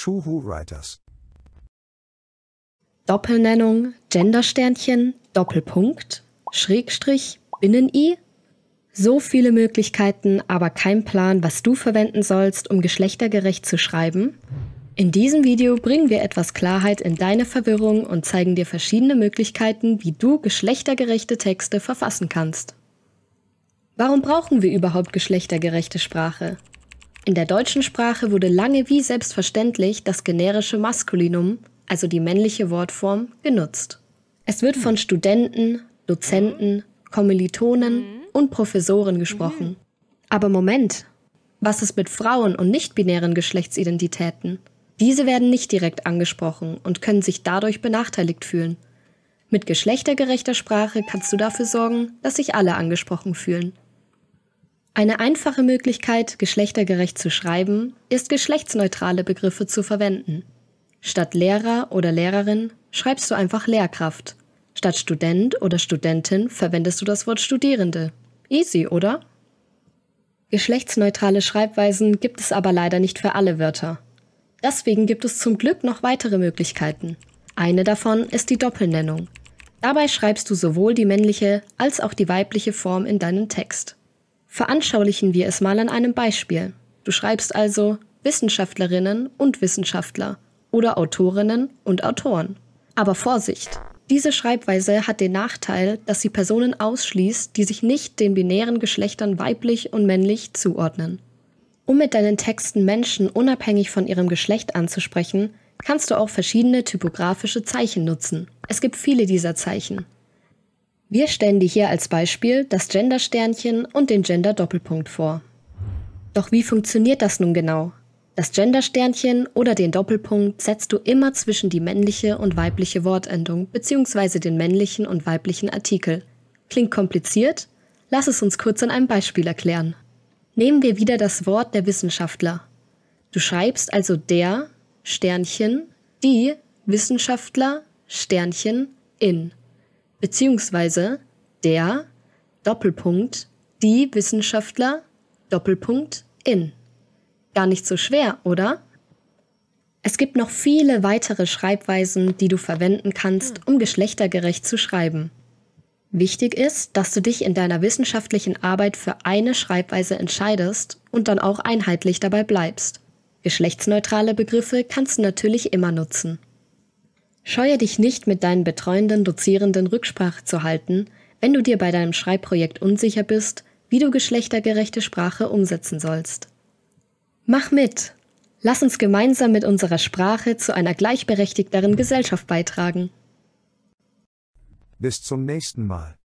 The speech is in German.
Shuhu Writers. Doppelnennung, Gendersternchen, Doppelpunkt, Schrägstrich, Binnen-I. So viele Möglichkeiten, aber kein Plan, was du verwenden sollst, um geschlechtergerecht zu schreiben? In diesem Video bringen wir etwas Klarheit in deine Verwirrung und zeigen dir verschiedene Möglichkeiten, wie du geschlechtergerechte Texte verfassen kannst. Warum brauchen wir überhaupt geschlechtergerechte Sprache? In der deutschen Sprache wurde lange wie selbstverständlich das generische Maskulinum, also die männliche Wortform, genutzt. Es wird von Studenten, Dozenten, Kommilitonen mhm. und Professoren mhm. gesprochen. Aber Moment, was ist mit Frauen und nicht-binären Geschlechtsidentitäten? Diese werden nicht direkt angesprochen und können sich dadurch benachteiligt fühlen. Mit geschlechtergerechter Sprache kannst du dafür sorgen, dass sich alle angesprochen fühlen. Eine einfache Möglichkeit, geschlechtergerecht zu schreiben, ist geschlechtsneutrale Begriffe zu verwenden. Statt Lehrer oder Lehrerin schreibst du einfach Lehrkraft. Statt Student oder Studentin verwendest du das Wort Studierende. Easy, oder? Geschlechtsneutrale Schreibweisen gibt es aber leider nicht für alle Wörter. Deswegen gibt es zum Glück noch weitere Möglichkeiten. Eine davon ist die Doppelnennung. Dabei schreibst du sowohl die männliche als auch die weibliche Form in deinen Text. Veranschaulichen wir es mal an einem Beispiel. Du schreibst also Wissenschaftlerinnen und Wissenschaftler oder Autorinnen und Autoren. Aber Vorsicht! Diese Schreibweise hat den Nachteil, dass sie Personen ausschließt, die sich nicht den binären Geschlechtern weiblich und männlich zuordnen. Um mit deinen Texten Menschen unabhängig von ihrem Geschlecht anzusprechen, kannst du auch verschiedene typografische Zeichen nutzen. Es gibt viele dieser Zeichen. Wir stellen dir hier als Beispiel das Gender-Sternchen und den Gender-Doppelpunkt vor. Doch wie funktioniert das nun genau? Das Gender-Sternchen oder den Doppelpunkt setzt du immer zwischen die männliche und weibliche Wortendung bzw. den männlichen und weiblichen Artikel. Klingt kompliziert? Lass es uns kurz an einem Beispiel erklären. Nehmen wir wieder das Wort der Wissenschaftler. Du schreibst also der Sternchen, die Wissenschaftler Sternchen in beziehungsweise der Doppelpunkt die Wissenschaftler Doppelpunkt in. Gar nicht so schwer, oder? Es gibt noch viele weitere Schreibweisen, die du verwenden kannst, um geschlechtergerecht zu schreiben. Wichtig ist, dass du dich in deiner wissenschaftlichen Arbeit für eine Schreibweise entscheidest und dann auch einheitlich dabei bleibst. Geschlechtsneutrale Begriffe kannst du natürlich immer nutzen. Scheue dich nicht, mit deinen betreuenden Dozierenden Rücksprache zu halten, wenn du dir bei deinem Schreibprojekt unsicher bist, wie du geschlechtergerechte Sprache umsetzen sollst. Mach mit! Lass uns gemeinsam mit unserer Sprache zu einer gleichberechtigteren Gesellschaft beitragen. Bis zum nächsten Mal.